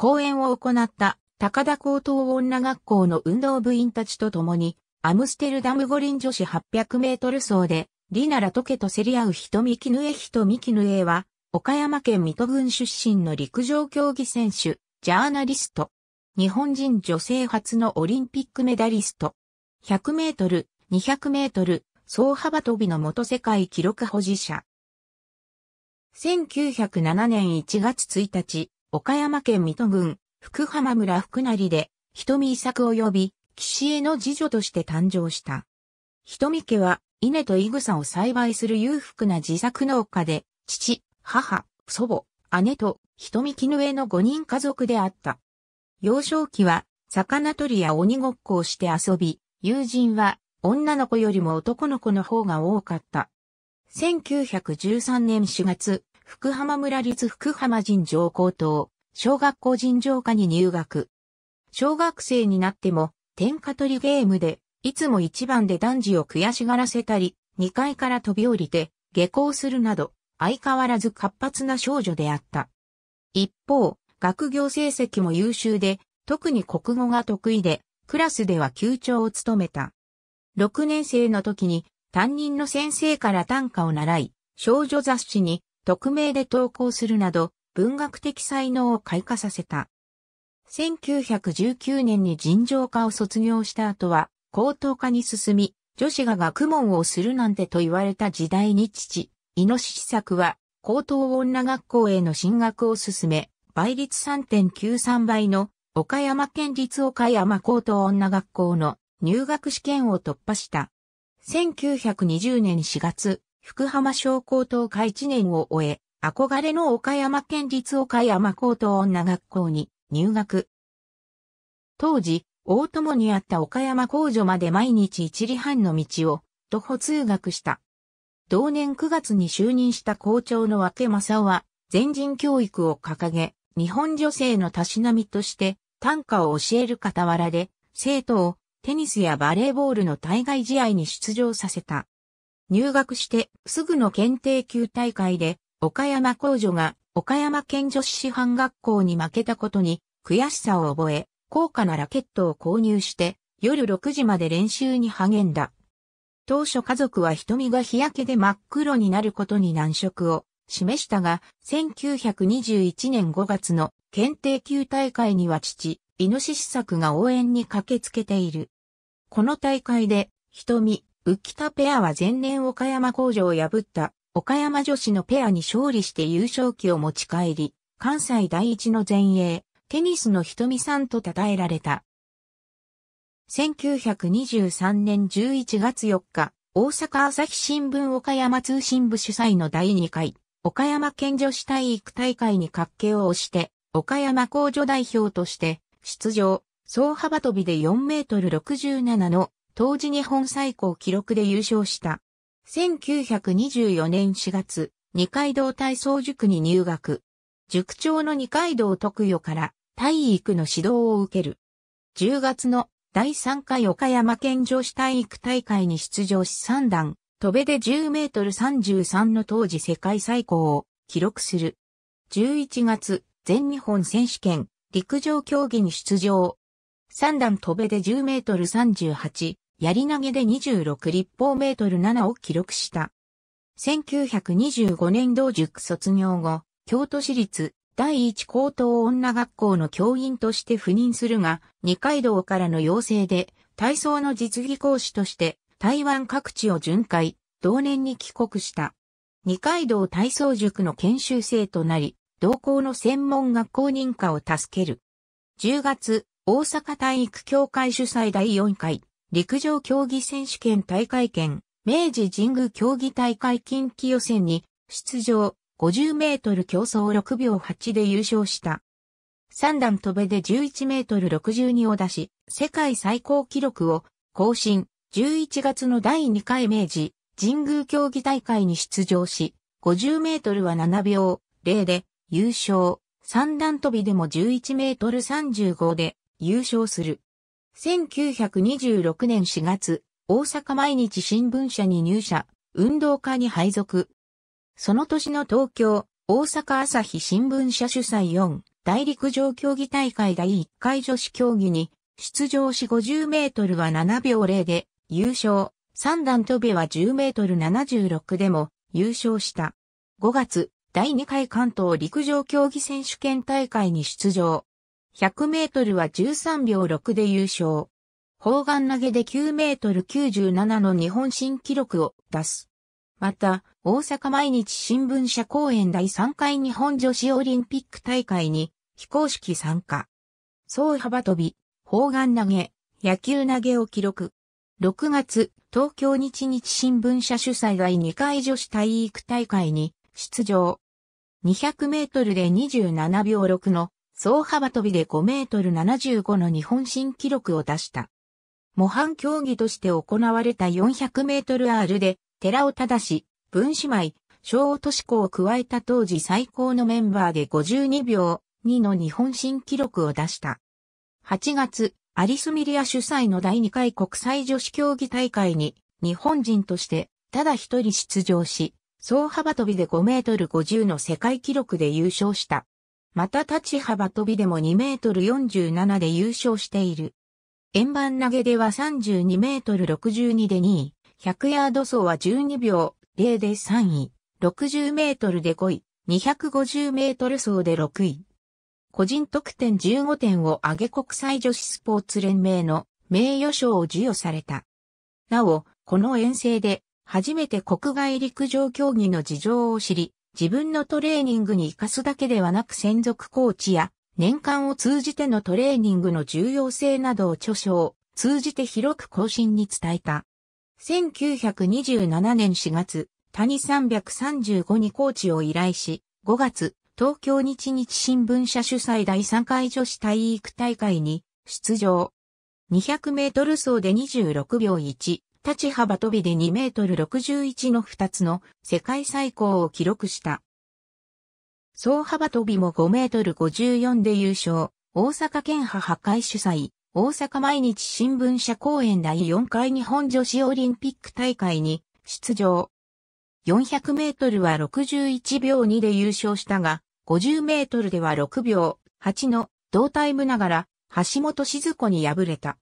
講演を行った高田高等女学校の運動部員たちと共に、アムステルダム五輪女子800メートル走で、リナラトケと競り合うえ人江瞳ぬえは、岡山県水戸郡出身の陸上競技選手、ジャーナリスト。日本人女性初のオリンピックメダリスト。100メートル、200メートル、総幅跳びの元世界記録保持者。1907年1月1日、岡山県水戸郡、福浜村福成で、瞳作及び、岸江の次女として誕生した。瞳家は、稲とイグサを栽培する裕福な自作農家で、父、母、祖母、姉と、瞳絹江の5人家族であった。幼少期は、魚取りや鬼ごっこをして遊び、友人は、女の子よりも男の子の方が多かった。1913年4月、福浜村立福浜尋常高等、小学校尋常科に入学。小学生になっても、天下取りゲームで、いつも一番で男児を悔しがらせたり、二階から飛び降りて、下校するなど、相変わらず活発な少女であった。一方、学業成績も優秀で、特に国語が得意で、クラスでは級長を務めた。6年生の時に担任の先生から短歌を習い、少女雑誌に匿名で投稿するなど、文学的才能を開花させた。1919年に尋常科を卒業した後は、高等科に進み、女子が学問をするなんてと言われた時代に父、イノシシ作は、高等女学校への進学を進め、倍率3.93倍の岡山県立岡山高等女学校の入学試験を突破した。1920年4月、福浜商工等会一年を終え、憧れの岡山県立岡山高等女学校に入学。当時、大友にあった岡山工場まで毎日一里半の道を徒歩通学した。同年9月に就任した校長の和家正夫は、全人教育を掲げ、日本女性のたしなみとして短歌を教える傍らで、生徒をテニスやバレーボールの対外試合に出場させた。入学してすぐの検定級大会で岡山工女が岡山県女子師範学校に負けたことに悔しさを覚え、高価なラケットを購入して夜6時まで練習に励んだ。当初家族は瞳が日焼けで真っ黒になることに難色を示したが、1921年5月の検定級大会には父、イノシシ作が応援に駆けつけている。この大会で、瞳、浮田ペアは前年岡山工場を破った岡山女子のペアに勝利して優勝旗を持ち帰り、関西第一の前衛、テニスの瞳さんと称えられた。1923年11月4日、大阪朝日新聞岡山通信部主催の第2回、岡山県女子体育大会に格気を押して、岡山工場代表として、出場、総幅跳びで4メートル67の当時日本最高記録で優勝した。1924年4月、二階堂体操塾に入学。塾長の二階堂徳与から体育の指導を受ける。10月の第3回岡山県女子体育大会に出場し3段、飛べで10メートル33の当時世界最高を記録する。11月、全日本選手権、陸上競技に出場。3段飛べで10メートル38、やり投げで26立方メートル7を記録した。1925年同塾卒業後、京都市立第一高等女学校の教員として赴任するが、二階堂からの要請で、体操の実技講師として台湾各地を巡回、同年に帰国した。二階堂体操塾の研修生となり、同校の専門学校認可を助ける。10月、大阪体育協会主催第4回、陸上競技選手権大会権、明治神宮競技大会近畿予選に出場50メートル競争6秒8で優勝した。三段飛べで11メートル62を出し、世界最高記録を更新。11月の第2回明治神宮競技大会に出場し、50メートルは7秒0で優勝。三段飛びでも11メートル35で優勝する。1926年4月、大阪毎日新聞社に入社、運動家に配属。その年の東京、大阪朝日新聞社主催4大陸上競技大会第1回女子競技に出場し50メートルは7秒0で優勝、三段飛びは10メートル76でも優勝した。5月、第2回関東陸上競技選手権大会に出場。100メートルは13秒6で優勝。砲丸投げで9メートル97の日本新記録を出す。また、大阪毎日新聞社公演第3回日本女子オリンピック大会に非公式参加。総幅跳び、砲丸投げ、野球投げを記録。6月、東京日日新聞社主催第2回女子体育大会に出場。200メートルで27秒6の総幅跳びで5メートル75の日本新記録を出した。模範競技として行われた400メートル R で、寺尾し、文姉妹、小落とし子を加えた当時最高のメンバーで52秒2の日本新記録を出した。8月、アリスミリア主催の第2回国際女子競技大会に日本人としてただ一人出場し、総幅跳びで5メートル50の世界記録で優勝した。また立ち幅跳びでも2メートル47で優勝している。円盤投げでは32メートル62で2位、100ヤード走は12秒0で3位、60メートルで5位、250メートル走で6位。個人得点15点を上げ国際女子スポーツ連盟の名誉賞を授与された。なお、この遠征で初めて国外陸上競技の事情を知り、自分のトレーニングに活かすだけではなく専属コーチや年間を通じてのトレーニングの重要性などを著書を通じて広く更新に伝えた。1927年4月、谷335にコーチを依頼し、5月、東京日日新聞社主催第3回女子体育大会に出場。200メートル走で26秒1、立ち幅飛びで2メートル61の2つの世界最高を記録した。総幅飛びも5メートル54で優勝、大阪県派破壊主催、大阪毎日新聞社公演第4回日本女子オリンピック大会に出場。400メートルは61秒2で優勝したが、50メートルでは6秒8の同タイムながら、橋本静子に敗れた。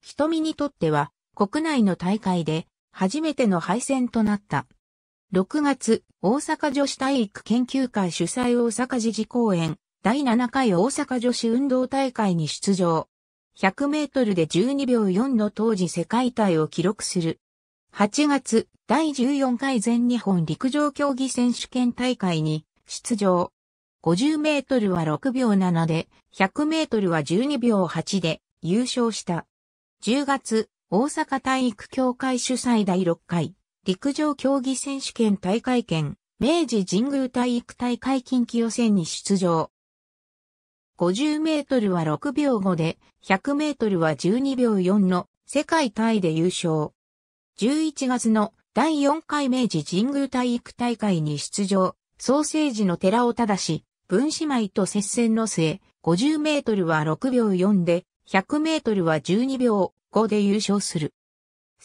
瞳にとっては、国内の大会で初めての敗戦となった。6月、大阪女子体育研究会主催大阪時事公演、第7回大阪女子運動大会に出場。100メートルで12秒4の当時世界体を記録する。8月、第14回全日本陸上競技選手権大会に出場。50メートルは6秒7で、100メートルは12秒8で優勝した。10月、大阪体育協会主催第6回、陸上競技選手権大会券、明治神宮体育大会近畿予選に出場。50メートルは6秒5で、100メートルは12秒4の世界タイで優勝。11月の第4回明治神宮体育大会に出場、ソーセージの寺尾正、分姉妹と接戦の末、50メートルは6秒4で、100メートルは12秒5で優勝する。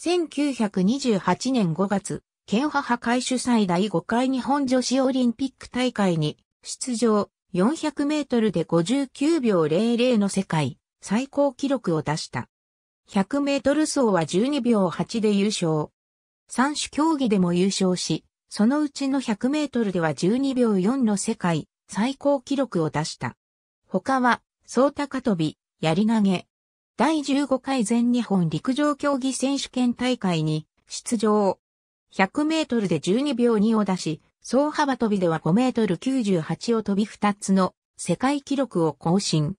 1928年5月、県母会主催第5回日本女子オリンピック大会に出場400メートルで59秒00の世界最高記録を出した。100メートル走は12秒8で優勝。3種競技でも優勝し、そのうちの100メートルでは12秒4の世界最高記録を出した。他は、総高跳び、やり投げ、第15回全日本陸上競技選手権大会に出場。100メートルで12秒2を出し、総幅跳びでは5メートル98を飛び2つの世界記録を更新。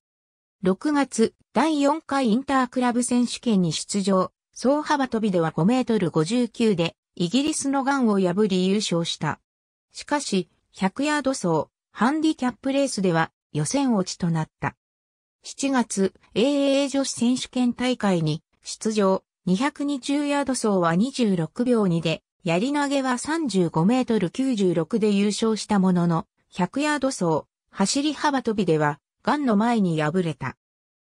6月、第4回インタークラブ選手権に出場、総幅跳びでは5メートル59で、イギリスのガンを破り優勝した。しかし、100ヤード走、ハンディキャップレースでは予選落ちとなった。7月 a a 女子選手権大会に出場。220ヤード走は26秒2で、やり投げは35メートル96で優勝したものの、100ヤード走、走り幅跳びでは、ガンの前に敗れた。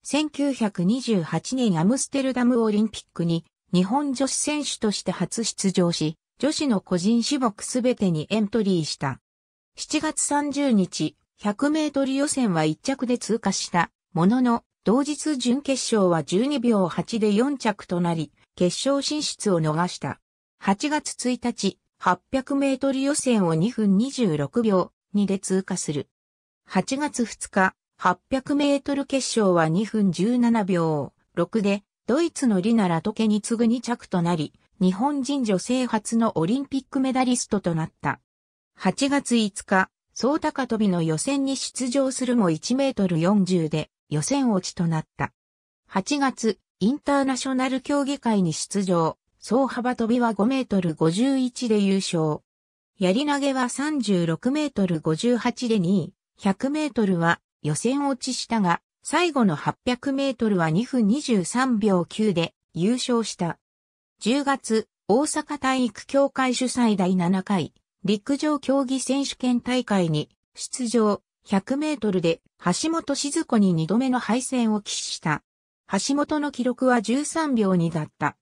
1928年アムステルダムオリンピックに日本女子選手として初出場し、女子の個人種目すべてにエントリーした。7月30日、100メートル予選は1着で通過したものの、同日準決勝は12秒8で4着となり、決勝進出を逃した。8月1日、800メートル予選を2分26秒2で通過する。8月2日、800メートル決勝は2分17秒6で、ドイツのリナ・ラトケに次ぐ2着となり、日本人女性初のオリンピックメダリストとなった。8月5日、総高跳びの予選に出場するも1メートル40で予選落ちとなった。8月、インターナショナル競技会に出場、総幅跳びは5メートル51で優勝。やり投げは36メートル58で2位、100メートルは予選落ちしたが、最後の800メートルは2分23秒9で優勝した。10月、大阪体育協会主催第7回陸上競技選手権大会に出場、100メートルで橋本静子に2度目の敗戦を喫した。橋本の記録は13秒2だった。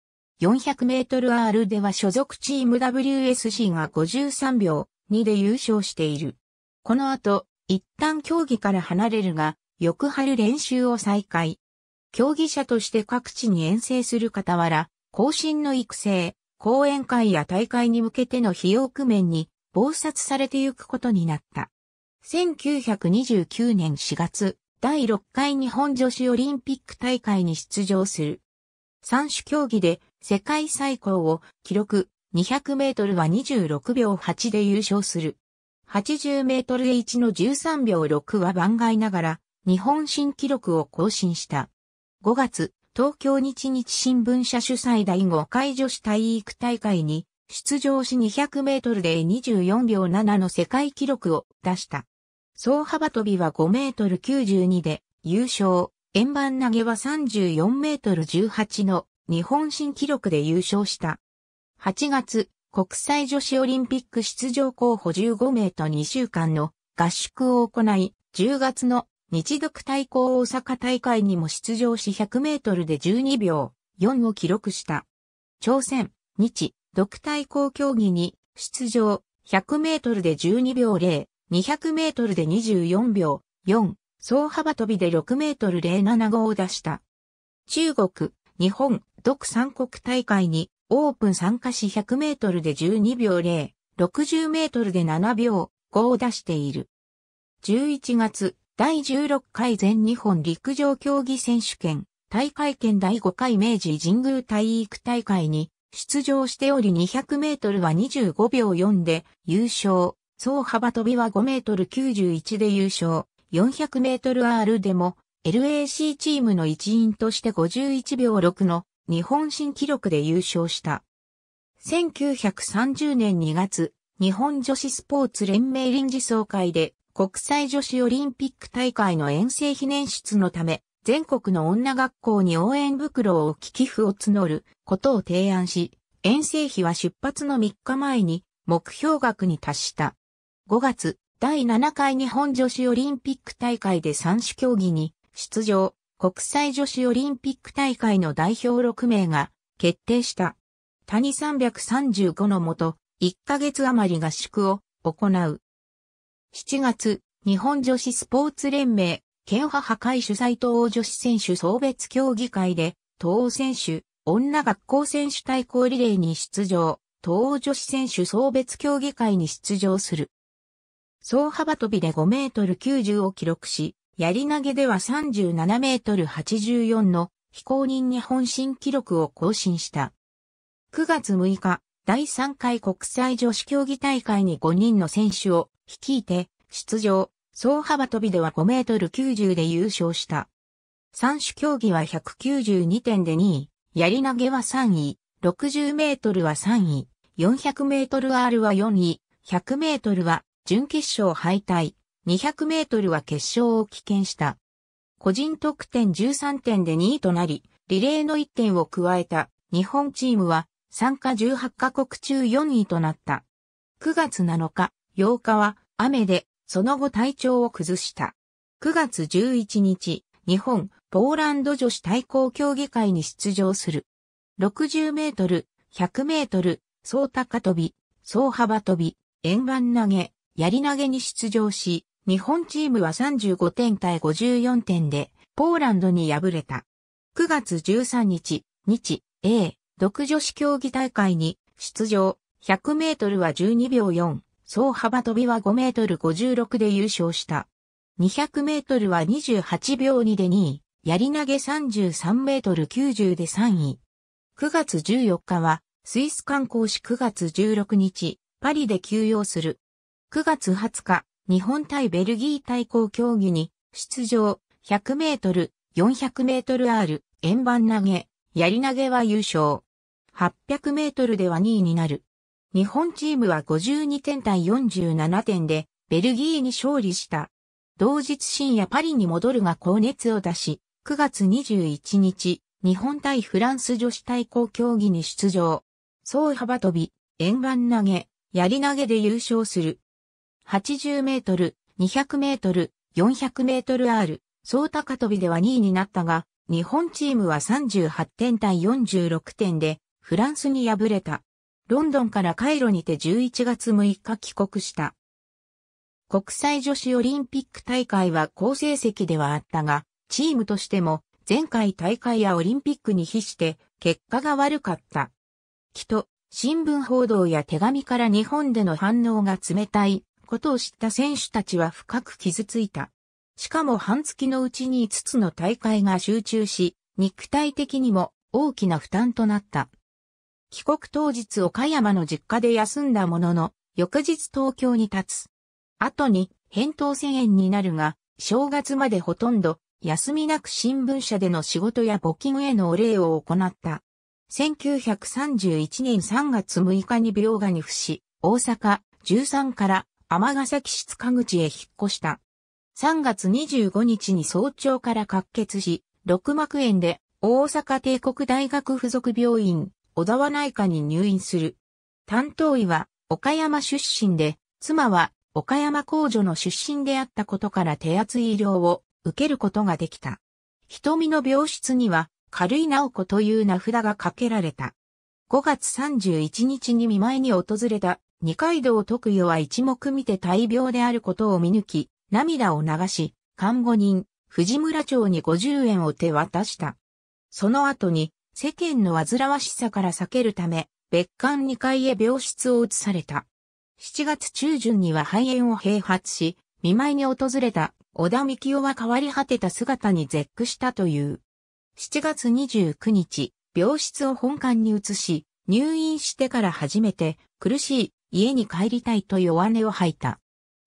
400メートル R では所属チーム WSC が53秒2で優勝している。この後、一旦競技から離れるが、翌春練習を再開。競技者として各地に遠征する傍ら、後進の育成、講演会や大会に向けての費用工面に、暴殺されてゆくことになった。1929年4月、第6回日本女子オリンピック大会に出場する。三種競技で世界最高を記録200メートルは26秒8で優勝する。80メートル1の13秒6は番外ながら日本新記録を更新した。5月、東京日日新聞社主催第5回女子体育大会に出場し200メートルで24秒7の世界記録を出した。総幅跳びは5メートル92で優勝、円盤投げは34メートル18の日本新記録で優勝した。8月、国際女子オリンピック出場候補15名と2週間の合宿を行い、10月の日独対抗大阪大会にも出場し100メートルで12秒4を記録した。朝鮮、日、独対抗競技に出場100メートルで12秒0、200メートルで24秒4、総幅跳びで6メートル075を出した。中国、日本、独三国大会にオープン参加し100メートルで12秒0、60メートルで7秒5を出している。11月、第16回全日本陸上競技選手権、大会権第5回明治神宮体育大会に出場しており200メートルは25秒4で優勝。総幅跳びは5メートル91で優勝、400メートル R でも LAC チームの一員として51秒6の日本新記録で優勝した。1930年2月、日本女子スポーツ連盟臨時総会で国際女子オリンピック大会の遠征記念出のため、全国の女学校に応援袋を置き寄付を募ることを提案し、遠征費は出発の3日前に目標額に達した。5月、第7回日本女子オリンピック大会で3種競技に出場、国際女子オリンピック大会の代表6名が決定した。谷335のもと、1ヶ月余り合宿を行う。7月、日本女子スポーツ連盟、県派破壊主催東欧女子選手送別競技会で、東欧選手、女学校選手対抗リレーに出場、東欧女子選手送別競技会に出場する。総幅跳びで5メートル90を記録し、やり投げでは37メートル84の非公認日本新記録を更新した。9月6日、第3回国際女子競技大会に5人の選手を率いて出場、総幅跳びでは5メートル90で優勝した。3種競技は192点で2位、やり投げは3位、60メートルは3位、400メートル R は4位、100メートルは準決勝敗退、200メートルは決勝を棄権した。個人得点13点で2位となり、リレーの1点を加えた日本チームは参加18カ国中4位となった。9月7日、8日は雨でその後体調を崩した。9月11日、日本、ポーランド女子対抗競技会に出場する。60メートル、100メートル、総高跳び、総幅跳び、円盤投げ、やり投げに出場し、日本チームは35点対54点で、ポーランドに敗れた。9月13日、日、A、独女子競技大会に出場、100メートルは12秒4、総幅跳びは5メートル56で優勝した。200メートルは28秒2で2位、やり投げ33メートル90で3位。9月14日は、スイス観光し9月16日、パリで休養する。9月20日、日本対ベルギー対抗競技に出場、100メートル、400メートル R、円盤投げ、槍投げは優勝。800メートルでは2位になる。日本チームは52点対47点で、ベルギーに勝利した。同日深夜パリに戻るが高熱を出し、9月21日、日本対フランス女子対抗競技に出場。総幅跳び、円盤投げ、槍投げで優勝する。80メートル、200メートル、400メートル R、総高飛びでは2位になったが、日本チームは38点対46点で、フランスに敗れた。ロンドンからカイロにて11月6日帰国した。国際女子オリンピック大会は好成績ではあったが、チームとしても前回大会やオリンピックに比して結果が悪かった。きっと新聞報道や手紙から日本での反応が冷たいことを知った選手たちは深く傷ついた。しかも半月のうちに5つの大会が集中し、肉体的にも大きな負担となった。帰国当日岡山の実家で休んだものの、翌日東京に立つ。後に、返答腺炎になるが、正月までほとんど、休みなく新聞社での仕事や募金へのお礼を行った。1931年3月6日に病がに伏し、大阪13からヶ崎市塚口へ引っ越した。3月25日に早朝から滑血し、六幕園で大阪帝国大学附属病院、小沢内科に入院する。担当医は岡山出身で、妻は岡山工場の出身であったことから手厚い医療を受けることができた。瞳の病室には、軽い直子という名札がかけられた。5月31日に見舞いに訪れた二階堂徳代は一目見て大病であることを見抜き、涙を流し、看護人、藤村町に五十円を手渡した。その後に、世間の煩わしさから避けるため、別館二階へ病室を移された。七月中旬には肺炎を併発し、見舞いに訪れた小田幹夫は変わり果てた姿に絶句したという。七月二十九日、病室を本館に移し、入院してから初めて苦しい家に帰りたいと弱音を吐いた。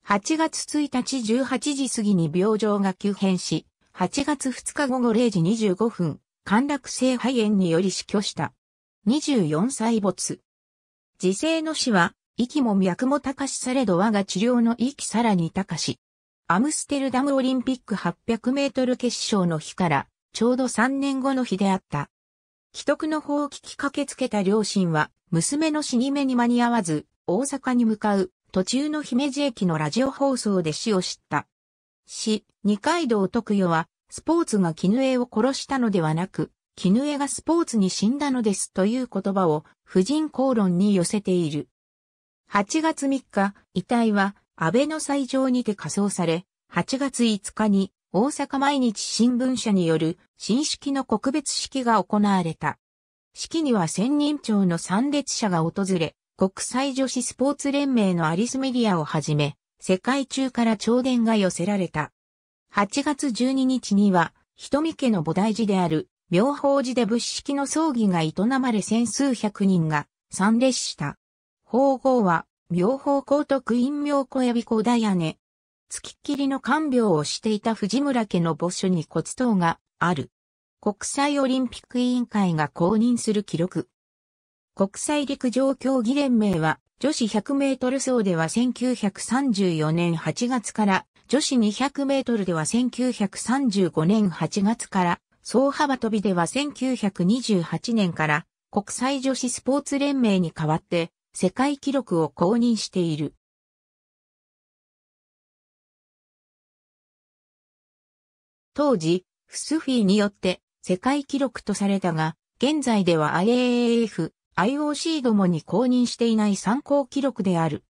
8月1日18時過ぎに病状が急変し、8月2日午後0時25分、陥落性肺炎により死去した。24歳没。自生の死は、息も脈も高しされど我が治療の息さらに高し。アムステルダムオリンピック800メートル決勝の日から、ちょうど3年後の日であった。既得の方を聞き駆けつけた両親は、娘の死に目に間に合わず、大阪に向かう途中の姫路駅のラジオ放送で死を知った。死、二階堂徳代は、スポーツが絹江を殺したのではなく、絹江がスポーツに死んだのですという言葉を、婦人公論に寄せている。8月3日、遺体は、安倍の斎場にて火葬され、8月5日に、大阪毎日新聞社による、新式の告別式が行われた。式には千人町の参列者が訪れ、国際女子スポーツ連盟のアリスメディアをはじめ、世界中から弔電が寄せられた。8月12日には、瞳家の菩提寺である、妙法寺で仏式の葬儀が営まれ千数百人が参列した。法号は、妙法高徳院妙小だ小田屋根。月きりの看病をしていた藤村家の墓所に骨董がある。国際オリンピック委員会が公認する記録。国際陸上競技連盟は、女子100メートル走では1934年8月から、女子200メートルでは1935年8月から、総幅跳びでは1928年から、国際女子スポーツ連盟に代わって、世界記録を公認している。当時、フスフィーによって世界記録とされたが、現在では IAAF IOC どもに公認していない参考記録である。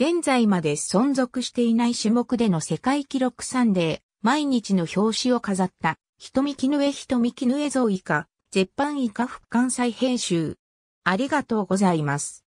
現在まで存続していない種目での世界記録サンデー、毎日の表紙を飾った、瞳絹江瞳絹江像以下、絶版以下復刊再編集。ありがとうございます。